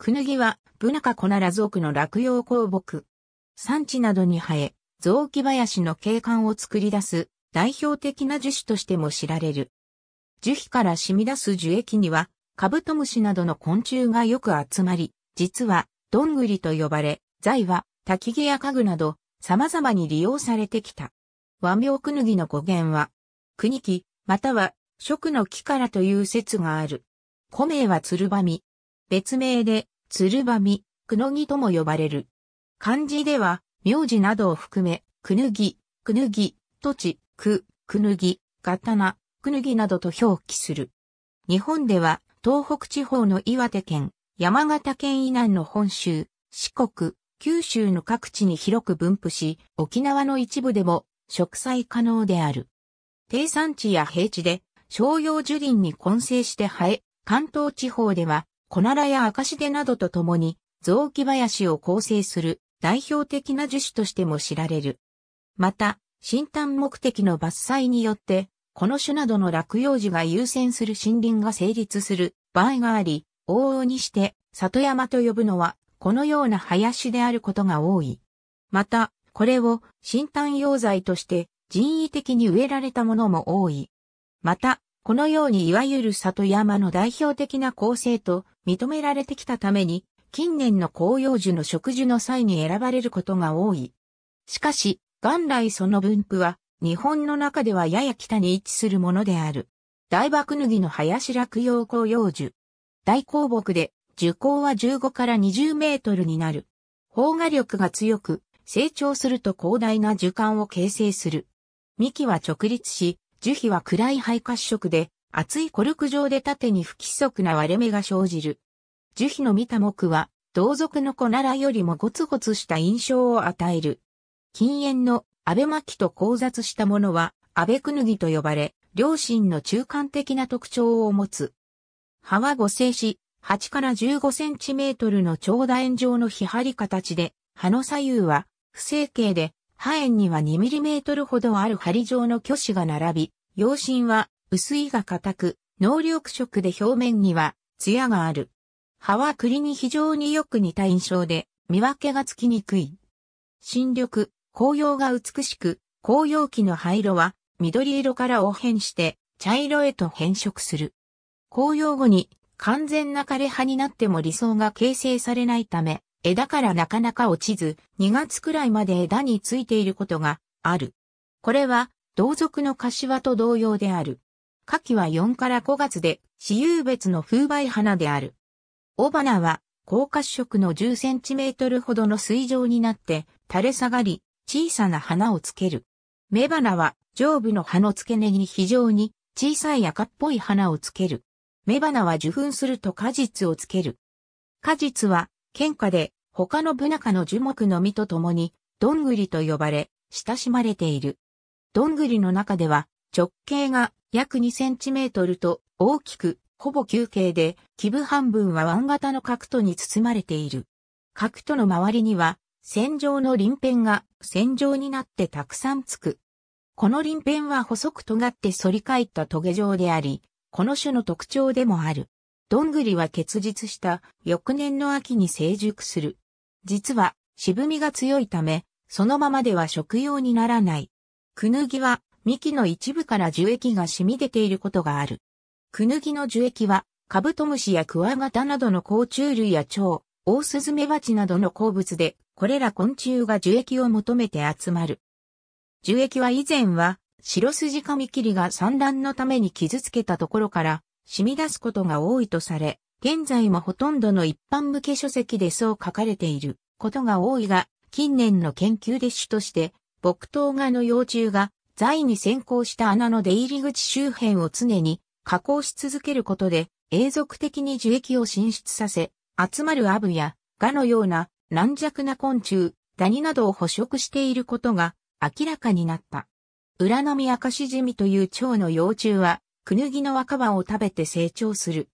クヌギは、ブナカコナラ族の落葉鉱木。産地などに生え、雑木林の景観を作り出す代表的な樹種としても知られる。樹皮から染み出す樹液には、カブトムシなどの昆虫がよく集まり、実は、どんぐりと呼ばれ、材は、焚き毛や家具など、様々に利用されてきた。和名クヌギの語源は、ニ木、または、食の木からという説がある。古名はつるばみ。別名で、鶴ばみ、くのぎとも呼ばれる。漢字では、名字などを含め、くぬぎ、くぬぎ、土地、く、くぬぎ、刀、くぬぎなどと表記する。日本では、東北地方の岩手県、山形県以南の本州、四国、九州の各地に広く分布し、沖縄の一部でも植栽可能である。低山地や平地で、商用樹林に混成して生え、関東地方ではコナラや赤シデなどと共に、雑木林を構成する代表的な樹種としても知られる。また、新炭目的の伐採によって、この種などの落葉樹が優先する森林が成立する場合があり、往々にして里山と呼ぶのはこのような林であることが多い。また、これを新炭用材として人為的に植えられたものも多い。また、このようにいわゆる里山の代表的な構成と認められてきたために、近年の紅葉樹の植樹の際に選ばれることが多い。しかし、元来その分布は、日本の中ではやや北に位置するものである。大爆脱の林落葉紅葉樹。大鉱木で、樹高は15から20メートルになる。放画力が強く、成長すると広大な樹幹を形成する。幹は直立し、樹皮は暗い灰褐色で、厚いコルク状で縦に不規則な割れ目が生じる。樹皮の見た木は、同族の子ならよりもゴツゴツした印象を与える。禁煙の安倍巻と交雑したものは、安倍くぬぎと呼ばれ、両親の中間的な特徴を持つ。葉は五星し、8から15センチメートルの長楕円状の日張り形で、葉の左右は不整形で、葉縁には2ミリメートルほどある針状の巨子が並び、陽心は薄いが硬く、能力色で表面には艶がある。葉は栗に非常によく似た印象で、見分けがつきにくい。新緑、紅葉が美しく、紅葉期の灰色は緑色から黄変して茶色へと変色する。紅葉後に完全な枯れ葉になっても理想が形成されないため、枝からなかなか落ちず、2月くらいまで枝についていることがある。これは同族の柏と同様である。夏季は4から5月で、私有別の風梅花である。雄花は、高褐色の10センチメートルほどの水上になって、垂れ下がり、小さな花をつける。雌花は、上部の葉の付け根に非常に小さい赤っぽい花をつける。雌花は受粉すると果実をつける。果実は、喧嘩で他のブナ科の樹木の実と共に、どんぐりと呼ばれ、親しまれている。どんぐりの中では直径が約2センチメートルと大きく、ほぼ球形で、基部半分は湾型の角都に包まれている。角都の周りには、線状の鱗片が線状になってたくさんつく。この鱗片は細く尖って反り返った棘状であり、この種の特徴でもある。どんぐりは結実した翌年の秋に成熟する。実は渋みが強いため、そのままでは食用にならない。クヌギは幹の一部から樹液が染み出ていることがある。クヌギの樹液はカブトムシやクワガタなどの甲虫類や蝶、オオスズメバチなどの鉱物で、これら昆虫が樹液を求めて集まる。樹液は以前は白筋カミキリが産卵のために傷つけたところから染み出すことが多いとされ、現在もほとんどの一般向け書籍でそう書かれていることが多いが、近年の研究で主として木刀画の幼虫が材に先行した穴の出入り口周辺を常に加工し続けることで永続的に樹液を浸出させ、集まるアブやガのような軟弱な昆虫、ダニなどを捕食していることが明らかになった。裏のノミアカシジミという蝶の幼虫は、クヌギの若葉を食べて成長する。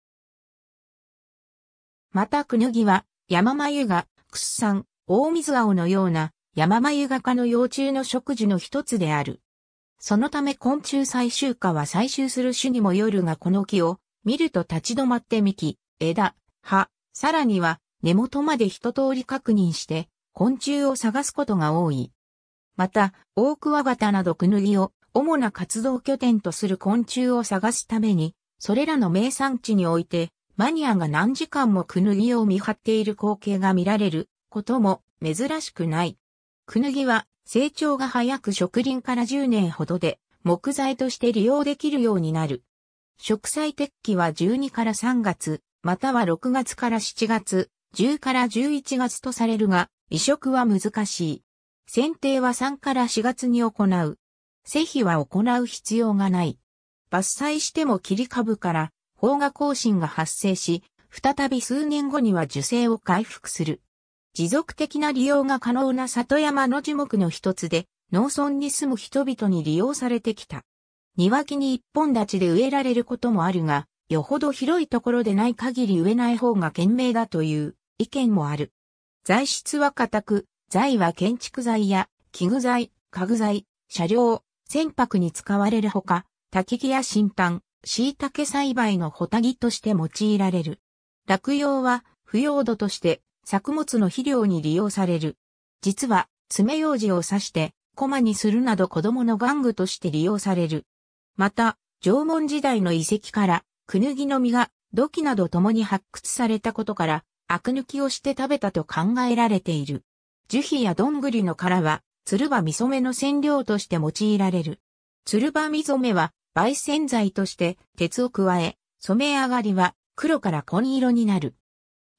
またクヌギは、山眉が、クスサン、大水青のような山眉画科の幼虫の食事の一つである。そのため昆虫採集家は採集する種にもよるがこの木を見ると立ち止まって幹、枝、葉、さらには根元まで一通り確認して昆虫を探すことが多い。また、オオクワガタなどクヌギを主な活動拠点とする昆虫を探すために、それらの名産地において、マニアが何時間もクヌギを見張っている光景が見られることも珍しくない。クヌギは成長が早く植林から10年ほどで木材として利用できるようになる。植栽適期は12から3月、または6月から7月、10から11月とされるが、移植は難しい。剪定は3から4月に行う。施肥は行う必要がない。伐採しても切り株から、砲芽更新が発生し、再び数年後には樹勢を回復する。持続的な利用が可能な里山の樹木の一つで、農村に住む人々に利用されてきた。庭木に一本立ちで植えられることもあるが、よほど広いところでない限り植えない方が賢明だという意見もある。材質は固く、材は建築材や器具材、家具材、車両、船舶に使われるほか、焚き木や新炭、椎茸栽培のホタギとして用いられる。落葉は腐葉土として作物の肥料に利用される。実は、爪楊枝を刺して、駒にするなど子供の玩具として利用される。また、縄文時代の遺跡から、クヌギの実が土器など共に発掘されたことから、アク抜きをして食べたと考えられている。樹皮やどんぐりの殻は、鶴葉みそめの染料として用いられる。鶴葉みそめは、焙煎剤として鉄を加え、染め上がりは黒から紺色になる。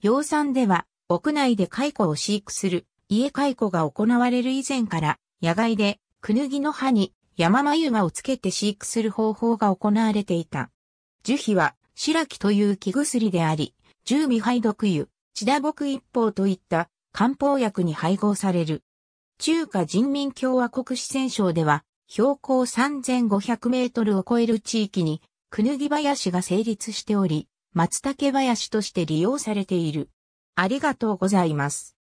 養蚕では、屋内で蚕を飼育する家蚕が行われる以前から野外でクヌギの葉に山眉馬をつけて飼育する方法が行われていた。樹皮は白木という木薬であり、十味配毒油、千田木一方といった漢方薬に配合される。中華人民共和国四川省では、標高3500メートルを超える地域に、クヌギ林が成立しており、松茸林として利用されている。ありがとうございます。